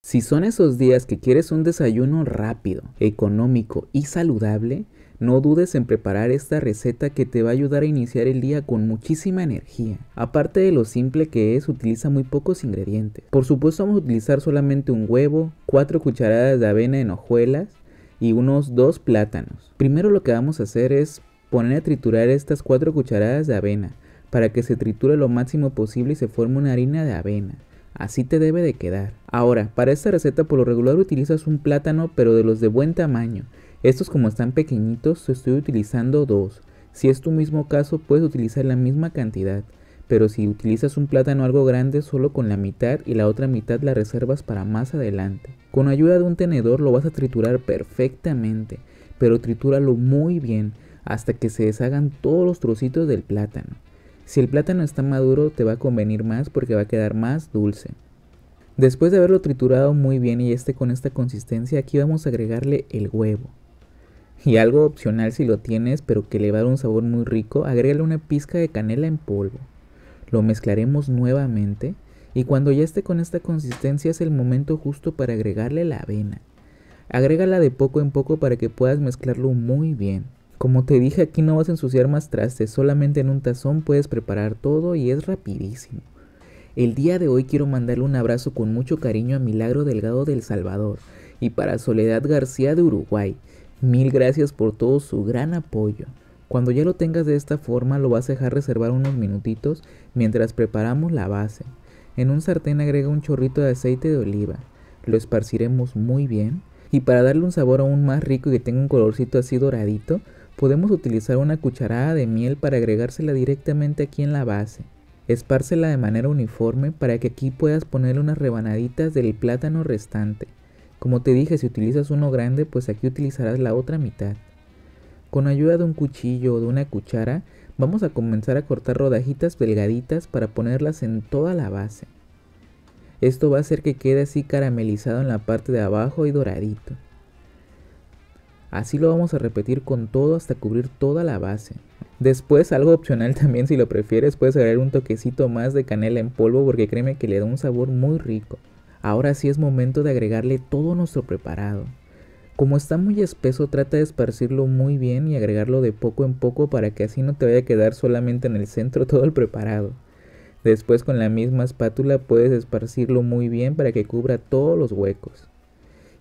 Si son esos días que quieres un desayuno rápido, económico y saludable, no dudes en preparar esta receta que te va a ayudar a iniciar el día con muchísima energía. Aparte de lo simple que es, utiliza muy pocos ingredientes. Por supuesto vamos a utilizar solamente un huevo, 4 cucharadas de avena en hojuelas y unos 2 plátanos. Primero lo que vamos a hacer es poner a triturar estas 4 cucharadas de avena para que se triture lo máximo posible y se forme una harina de avena así te debe de quedar. Ahora, para esta receta por lo regular utilizas un plátano pero de los de buen tamaño. Estos como están pequeñitos estoy utilizando dos. Si es tu mismo caso puedes utilizar la misma cantidad, pero si utilizas un plátano algo grande solo con la mitad y la otra mitad la reservas para más adelante. Con ayuda de un tenedor lo vas a triturar perfectamente, pero tritúralo muy bien hasta que se deshagan todos los trocitos del plátano. Si el plátano está maduro te va a convenir más porque va a quedar más dulce. Después de haberlo triturado muy bien y esté con esta consistencia, aquí vamos a agregarle el huevo. Y algo opcional si lo tienes, pero que le va a dar un sabor muy rico, agrégale una pizca de canela en polvo. Lo mezclaremos nuevamente y cuando ya esté con esta consistencia es el momento justo para agregarle la avena. Agrégala de poco en poco para que puedas mezclarlo muy bien. Como te dije, aquí no vas a ensuciar más trastes, solamente en un tazón puedes preparar todo y es rapidísimo. El día de hoy quiero mandarle un abrazo con mucho cariño a Milagro Delgado del Salvador y para Soledad García de Uruguay. Mil gracias por todo su gran apoyo. Cuando ya lo tengas de esta forma lo vas a dejar reservar unos minutitos mientras preparamos la base. En un sartén agrega un chorrito de aceite de oliva. Lo esparciremos muy bien y para darle un sabor aún más rico y que tenga un colorcito así doradito, Podemos utilizar una cucharada de miel para agregársela directamente aquí en la base. Espársela de manera uniforme para que aquí puedas poner unas rebanaditas del plátano restante. Como te dije, si utilizas uno grande, pues aquí utilizarás la otra mitad. Con ayuda de un cuchillo o de una cuchara, vamos a comenzar a cortar rodajitas delgaditas para ponerlas en toda la base. Esto va a hacer que quede así caramelizado en la parte de abajo y doradito. Así lo vamos a repetir con todo hasta cubrir toda la base. Después, algo opcional también si lo prefieres, puedes agregar un toquecito más de canela en polvo porque créeme que le da un sabor muy rico. Ahora sí es momento de agregarle todo nuestro preparado. Como está muy espeso, trata de esparcirlo muy bien y agregarlo de poco en poco para que así no te vaya a quedar solamente en el centro todo el preparado. Después con la misma espátula puedes esparcirlo muy bien para que cubra todos los huecos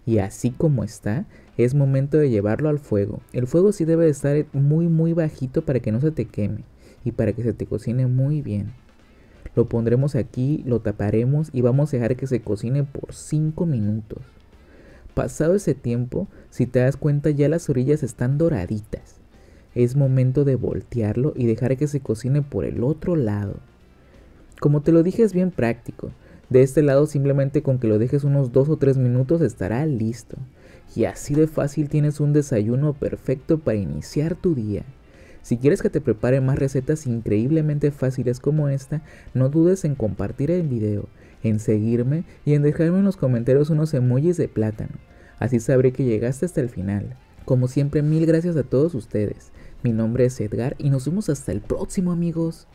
y así como está, es momento de llevarlo al fuego. El fuego sí debe estar muy muy bajito para que no se te queme y para que se te cocine muy bien. Lo pondremos aquí, lo taparemos y vamos a dejar que se cocine por 5 minutos. Pasado ese tiempo, si te das cuenta ya las orillas están doraditas. Es momento de voltearlo y dejar que se cocine por el otro lado. Como te lo dije es bien práctico. De este lado simplemente con que lo dejes unos 2 o 3 minutos estará listo. Y así de fácil tienes un desayuno perfecto para iniciar tu día. Si quieres que te prepare más recetas increíblemente fáciles como esta, no dudes en compartir el video, en seguirme y en dejarme en los comentarios unos emojis de plátano. Así sabré que llegaste hasta el final. Como siempre, mil gracias a todos ustedes. Mi nombre es Edgar y nos vemos hasta el próximo amigos.